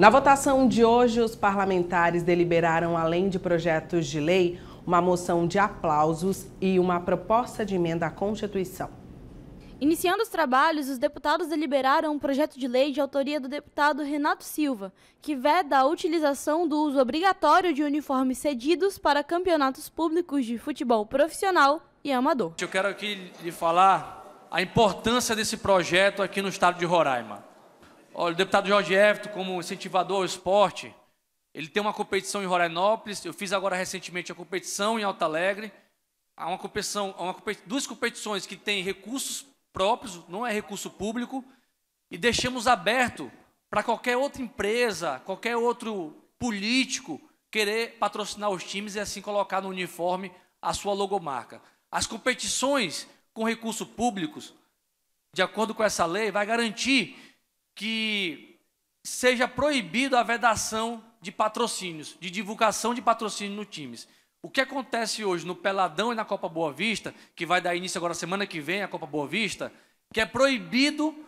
Na votação de hoje, os parlamentares deliberaram, além de projetos de lei, uma moção de aplausos e uma proposta de emenda à Constituição. Iniciando os trabalhos, os deputados deliberaram um projeto de lei de autoria do deputado Renato Silva, que veda a utilização do uso obrigatório de uniformes cedidos para campeonatos públicos de futebol profissional e amador. Eu quero aqui lhe falar a importância desse projeto aqui no estado de Roraima. Olha, o deputado Jorge Everton, como incentivador ao esporte, ele tem uma competição em Rorainópolis, eu fiz agora recentemente a competição em Alta Alegre, há uma competição, uma, duas competições que têm recursos próprios, não é recurso público, e deixamos aberto para qualquer outra empresa, qualquer outro político querer patrocinar os times e assim colocar no uniforme a sua logomarca. As competições com recursos públicos, de acordo com essa lei, vai garantir que seja proibido a vedação de patrocínios, de divulgação de patrocínio no times. O que acontece hoje no Peladão e na Copa Boa Vista, que vai dar início agora semana que vem, a Copa Boa Vista, que é proibido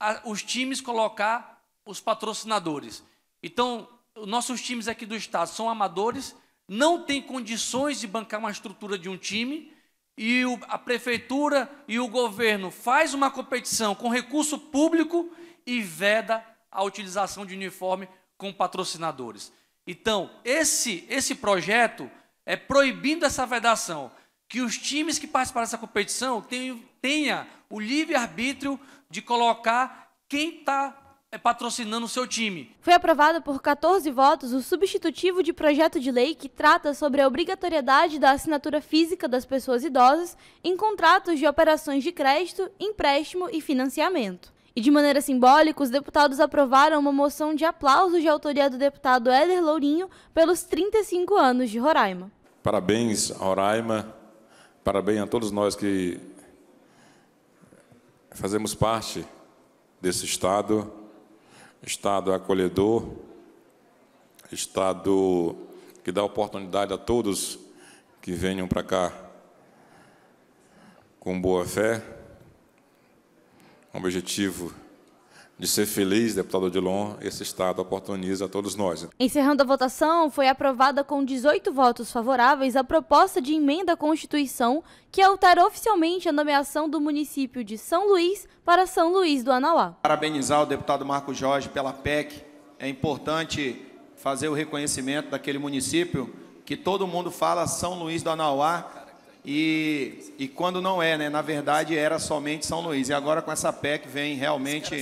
a, os times colocar os patrocinadores. Então, nossos times aqui do estado são amadores, não têm condições de bancar uma estrutura de um time, e o, a prefeitura e o governo faz uma competição com recurso público e veda a utilização de uniforme com patrocinadores. Então, esse, esse projeto é proibindo essa vedação, que os times que participarem dessa competição tenham, tenha o livre-arbítrio de colocar quem está é patrocinando o seu time. Foi aprovado por 14 votos o substitutivo de projeto de lei que trata sobre a obrigatoriedade da assinatura física das pessoas idosas em contratos de operações de crédito, empréstimo e financiamento. E de maneira simbólica, os deputados aprovaram uma moção de aplauso de autoria do deputado Éder Lourinho pelos 35 anos de Roraima. Parabéns, Roraima. Parabéns a todos nós que fazemos parte desse Estado Estado é acolhedor, Estado que dá oportunidade a todos que venham para cá com boa fé, um objetivo de ser feliz, deputado Odilon, esse Estado oportuniza a todos nós. Encerrando a votação, foi aprovada com 18 votos favoráveis a proposta de emenda à Constituição que altera oficialmente a nomeação do município de São Luís para São Luís do Anauá. Parabenizar o deputado Marco Jorge pela PEC. É importante fazer o reconhecimento daquele município que todo mundo fala São Luís do Anauá, e, e, quando não é, né? Na verdade, era somente São Luís. E agora, com essa PEC, vem realmente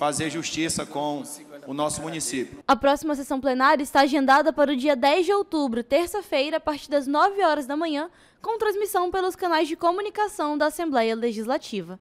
fazer justiça com o nosso município. A próxima sessão plenária está agendada para o dia 10 de outubro, terça-feira, a partir das 9 horas da manhã, com transmissão pelos canais de comunicação da Assembleia Legislativa.